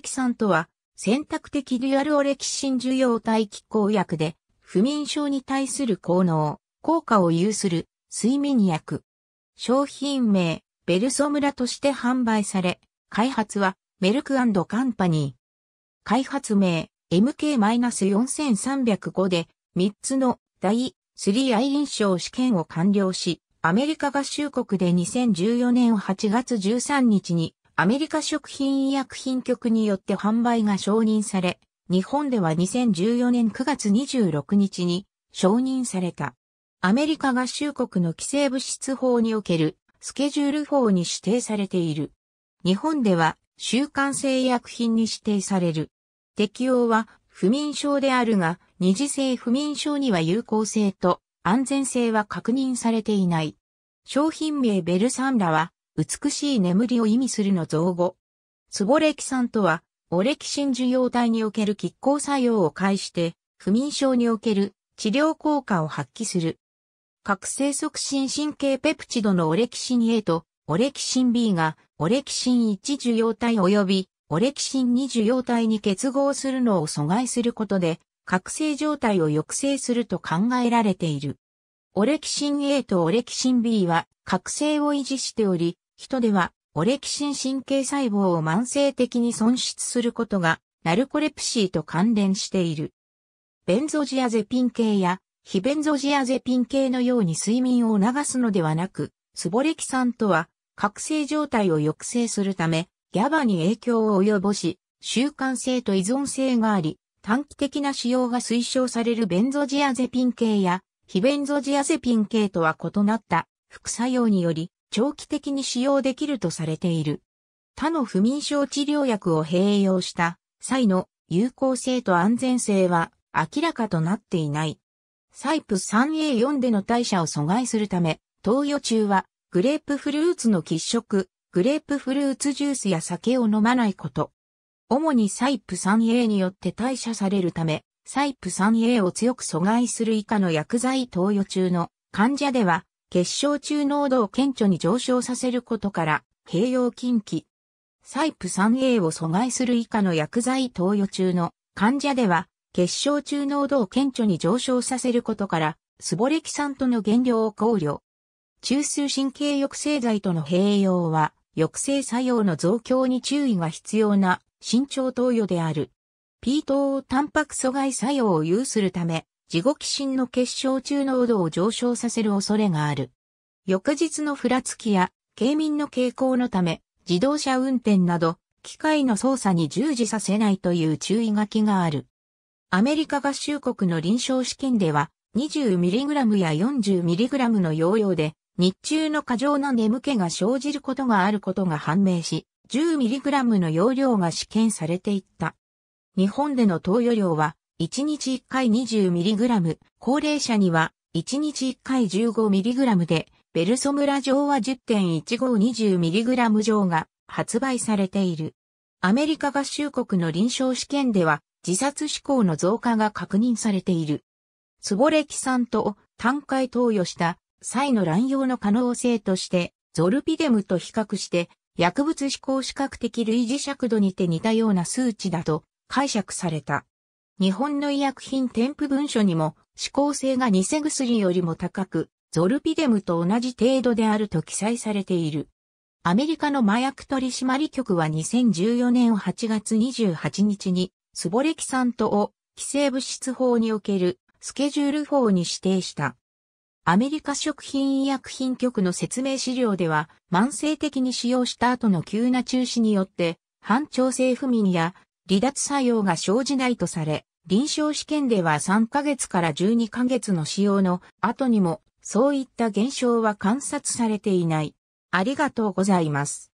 キさんとは、選択的デュアルオレキシン受容体気候薬で、不眠症に対する効能、効果を有する睡眠薬。商品名、ベルソムラとして販売され、開発はメルクカンパニー。開発名、MK-4305 で、3つの第 3i 臨床試験を完了し、アメリカ合衆国で2014年8月13日にアメリカ食品医薬品局によって販売が承認され、日本では2014年9月26日に承認された。アメリカ合衆国の規制物質法におけるスケジュール法に指定されている。日本では習慣性医薬品に指定される。適用は不眠症であるが、二次性不眠症には有効性と安全性は確認されていない。商品名ベルサンラは美しい眠りを意味するの造語。きさんとは、オレキシン受容体における拮抗作用を介して、不眠症における治療効果を発揮する。覚醒促進神経ペプチドのオレキシン A とオレキシン B がオレキシン1受容体及びオレキシン2受容体に結合するのを阻害することで、覚醒状態を抑制すると考えられている。オレキシン A とオレキシン B は覚醒を維持しており、人では、オレキシン神経細胞を慢性的に損失することが、ナルコレプシーと関連している。ベンゾジアゼピン系や、非ベンゾジアゼピン系のように睡眠を促すのではなく、スボレキ酸とは、覚醒状態を抑制するため、ギャバに影響を及ぼし、習慣性と依存性があり、短期的な使用が推奨されるベンゾジアゼピン系や、非ベンゾジアゼピン系とは異なった副作用により、長期的に使用できるとされている。他の不眠症治療薬を併用した際の有効性と安全性は明らかとなっていない。サイプ 3A4 での代謝を阻害するため、投与中はグレープフルーツの喫食、グレープフルーツジュースや酒を飲まないこと。主にサイプ 3A によって代謝されるため、サイプ 3A を強く阻害する以下の薬剤投与中の患者では結晶中濃度を顕著に上昇させることから、併用禁忌。サイプ 3A を阻害する以下の薬剤投与中の患者では、結晶中濃度を顕著に上昇させることから、スボレキ酸との減量を考慮。中枢神経抑制剤との併用は、抑制作用の増強に注意が必要な慎重投与である。P 等タンパク阻害作用を有するため、地獄心の結晶中濃度を上昇させる恐れがある。翌日のふらつきや、軽民の傾向のため、自動車運転など、機械の操作に従事させないという注意書きがある。アメリカ合衆国の臨床試験では、20mg や 40mg の用量で、日中の過剰な眠気が生じることがあることが判明し、10mg の容量が試験されていった。日本での投与量は1日1回 20mg、高齢者には1日1回 15mg で、ベルソムラ錠は 10.1520mg 錠が発売されている。アメリカ合衆国の臨床試験では自殺志向の増加が確認されている。坪レキ酸と単回投与した際の乱用の可能性として、ゾルピデムと比較して、薬物志向視覚的類似尺度にて似たような数値だと解釈された。日本の医薬品添付文書にも、指向性が偽薬よりも高く、ゾルピデムと同じ程度であると記載されている。アメリカの麻薬取締局は2014年8月28日に、スボレキサントを規制物質法におけるスケジュール法に指定した。アメリカ食品医薬品局の説明資料では、慢性的に使用した後の急な中止によって、反調整不眠や離脱作用が生じないとされ、臨床試験では3ヶ月から12ヶ月の使用の後にも、そういった現象は観察されていない。ありがとうございます。